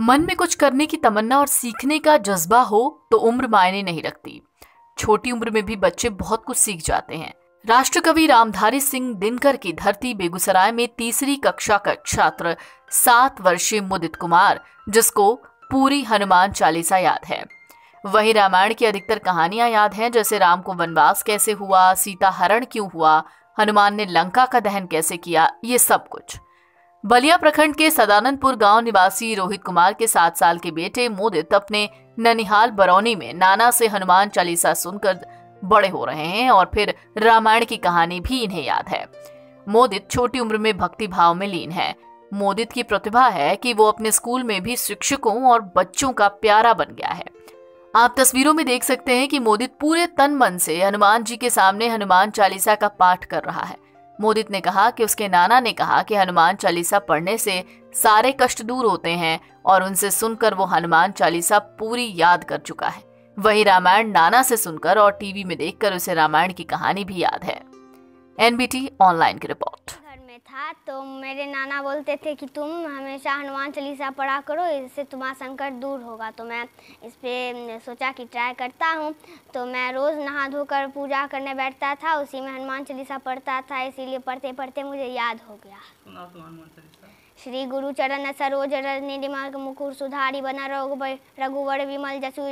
मन में कुछ करने की तमन्ना और सीखने का जज्बा हो तो उम्र मायने नहीं रखती छोटी उम्र में भी बच्चे बहुत कुछ सीख जाते हैं राष्ट्रकवि रामधारी सिंह दिनकर की धरती बेगूसराय में तीसरी कक्षा का छात्र सात वर्षीय मुदित कुमार जिसको पूरी हनुमान चालीसा याद है वही रामायण की अधिकतर कहानियां याद हैं जैसे राम को वनवास कैसे हुआ सीता हरण क्यों हुआ हनुमान ने लंका का दहन कैसे किया ये सब कुछ बलिया प्रखंड के सदानंदपुर गांव निवासी रोहित कुमार के सात साल के बेटे मोदित अपने ननिहाल बरौनी में नाना से हनुमान चालीसा सुनकर बड़े हो रहे हैं और फिर रामायण की कहानी भी इन्हें याद है मोदित छोटी उम्र में भक्ति भाव में लीन है मोदित की प्रतिभा है कि वो अपने स्कूल में भी शिक्षकों और बच्चों का प्यारा बन गया है आप तस्वीरों में देख सकते हैं कि मोदित पूरे तन मन से हनुमान जी के सामने हनुमान चालीसा का पाठ कर रहा है मोदित ने कहा कि उसके नाना ने कहा कि हनुमान चालीसा पढ़ने से सारे कष्ट दूर होते हैं और उनसे सुनकर वो हनुमान चालीसा पूरी याद कर चुका है वही रामायण नाना से सुनकर और टीवी में देखकर उसे रामायण की कहानी भी याद है एनबीटी ऑनलाइन की रिपोर्ट था तो मेरे नाना बोलते थे कि तुम हमेशा हनुमान चालीसा पढ़ा करो इससे तुम्हारा संकट दूर होगा तो मैं इस पर सोचा कि ट्राई करता हूँ तो मैं रोज़ नहा धोकर पूजा करने बैठता था उसी में हनुमान चालीसा पढ़ता था इसीलिए पढ़ते पढ़ते मुझे याद हो गया श्री गुरु चरण सरोज रजनी दिमाग मुकुर सुधारी बना रोग रघुवर विमल जसु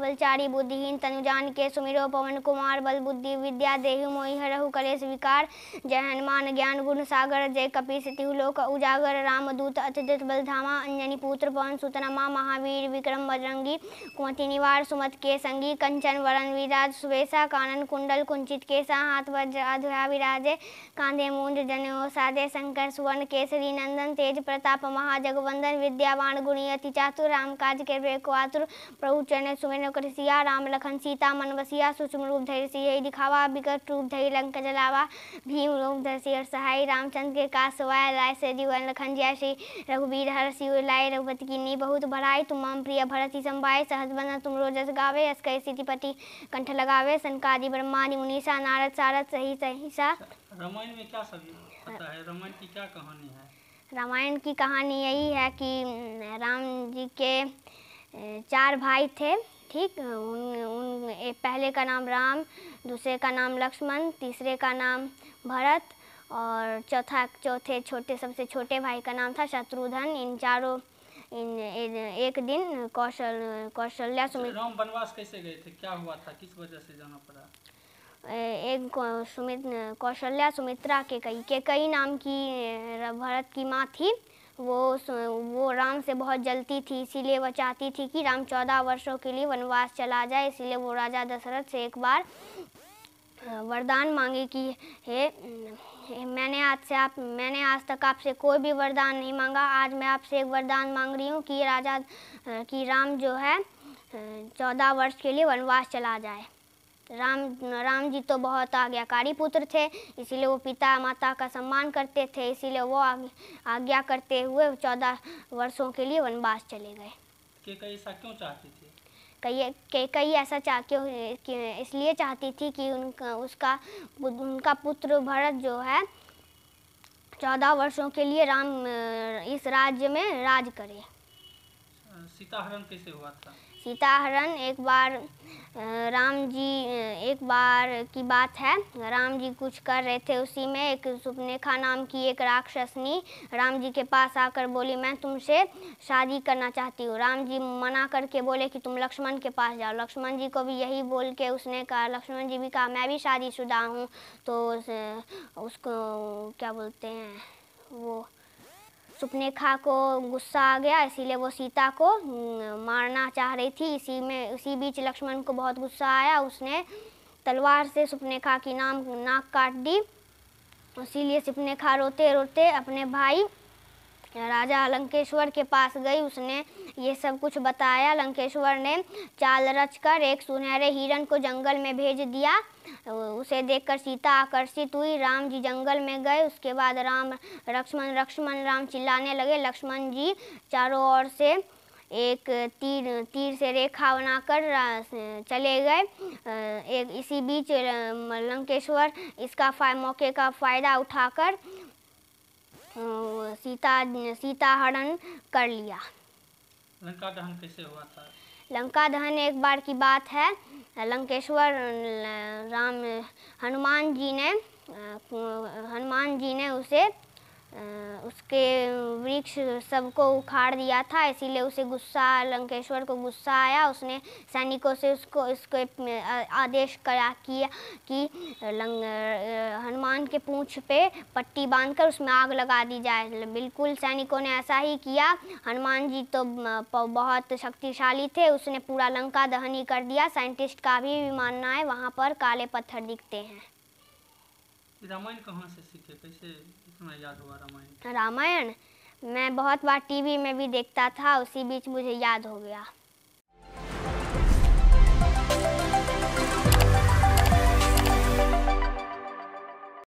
बलचारी बुद्धिहीन तनुजान के सुमिरो पवन कुमार बल बुद्धि विद्या देहु मोहि हरहु करे स्वीकार जय हनुमान ज्ञान गुण सागर जय कपि तिहु लोक उजागर राम दूत बल बलधामा अंजनी पुत्र पवन सुतनमा महावीर विक्रम बजरंगी कुमति निवार सुमत के संगी कंचन वरण विराज सुवेशा कानन कुंडल कुंचित केसा हाथ वज्र अधुरा विराजे कांधे मुंज जनो साजे शंकर सुवर्ण केसरी नंदन तेज तेज प्रताप महाजगवंदन विद्यावान गुणी अति चातुर राम काज के वे आतुर प्रभु चरण सुमेन कर सिया राम लखन सीता मन बसिया सुषम रूप धैर्य सिंह दिखावा बिकट रूप धैर्य लंक जलावा भीम रूप धर सिंह सहाय रामचंद्र के का सवाय राय से जीवन लखन जय श्री रघुवीर हर सिंह लाय रघुपति की बहुत बढ़ाई तुम मम प्रिय ही संभाय सहज बंधन तुम रोजस गावे अस स्थितिपति कंठ लगावे सनकादि ब्रह्मादि मुनीषा नारद सारद सही सही सा रामायण में क्या सभी पता है रामायण की क्या कहानी है रामायण की कहानी यही है कि राम जी के चार भाई थे ठीक उन, उन पहले का नाम राम दूसरे का नाम लक्ष्मण तीसरे का नाम भरत और चौथा चौथे छोटे सबसे छोटे भाई का नाम था शत्रुघ्न इन चारों इन, एक दिन कौशल कौशल्या सुमित्रा राम वनवास कैसे गए थे क्या हुआ था किस वजह से जाना पड़ा एक सुमित कौशल्या सुमित्रा के कई के कई नाम की भरत की माँ थी वो वो राम से बहुत जलती थी इसीलिए वह चाहती थी कि राम चौदह वर्षों के लिए वनवास चला जाए इसीलिए वो राजा दशरथ से एक बार वरदान मांगे कि हे मैंने आज से आप मैंने आज तक आपसे कोई भी वरदान नहीं मांगा आज मैं आपसे एक वरदान मांग रही हूँ कि राजा कि राम जो है चौदह वर्ष के लिए वनवास चला जाए राम राम जी तो बहुत आज्ञाकारी पुत्र थे इसीलिए वो पिता माता का सम्मान करते थे इसीलिए वो आज्ञा करते हुए चौदह वर्षों के लिए वनवास चले गए कई ऐसा क्यों चाहती थी कई ऐसा चाह क्यों इसलिए चाहती थी कि उनका उसका उनका पुत्र भरत जो है चौदह वर्षों के लिए राम इस राज्य में राज करे हरण कैसे हुआ था हरण एक बार आ, राम जी एक बार की बात है राम जी कुछ कर रहे थे उसी में एक सुपनेखा नाम की एक राक्षसनी राम जी के पास आकर बोली मैं तुमसे शादी करना चाहती हूँ राम जी मना करके बोले कि तुम लक्ष्मण के पास जाओ लक्ष्मण जी को भी यही बोल के उसने कहा लक्ष्मण जी भी कहा मैं भी शादीशुदा हूँ तो उसको क्या बोलते हैं वो सुपनेखा को गुस्सा आ गया इसीलिए वो सीता को मारना चाह रही थी इसी में इसी बीच लक्ष्मण को बहुत गुस्सा आया उसने तलवार से सुपनेखा की नाम नाक काट दी इसीलिए सुपनेखा रोते रोते अपने भाई राजा लंकेश्वर के पास गई उसने ये सब कुछ बताया लंकेश्वर ने चाल रचकर एक सुनहरे हिरण को जंगल में भेज दिया उसे देखकर सीता आकर्षित हुई राम जी जंगल में गए उसके बाद राम लक्ष्मण लक्ष्मण राम चिल्लाने लगे लक्ष्मण जी चारों ओर से एक तीर तीर से रेखा बनाकर चले गए एक इसी बीच लंकेश्वर इसका मौके का फ़ायदा उठाकर तो सीता सीता हरण कर लिया लंका दहन कैसे हुआ था लंका दहन एक बार की बात है लंकेश्वर राम हनुमान जी ने हनुमान जी ने उसे उसके वृक्ष सबको उखाड़ दिया था इसीलिए उसे गुस्सा लंकेश्वर को गुस्सा आया उसने सैनिकों से उसको उसको आदेश करा किया कि हनुमान के पूंछ पे पट्टी बांधकर उसमें आग लगा दी जाए बिल्कुल सैनिकों ने ऐसा ही किया हनुमान जी तो बहुत शक्तिशाली थे उसने पूरा लंका दहनी कर दिया साइंटिस्ट का भी मानना है वहाँ पर काले पत्थर दिखते हैं रामायण कहाँ से सीखे कैसे रामायण रामायण मैं बहुत बार टीवी में भी देखता था उसी बीच मुझे याद हो गया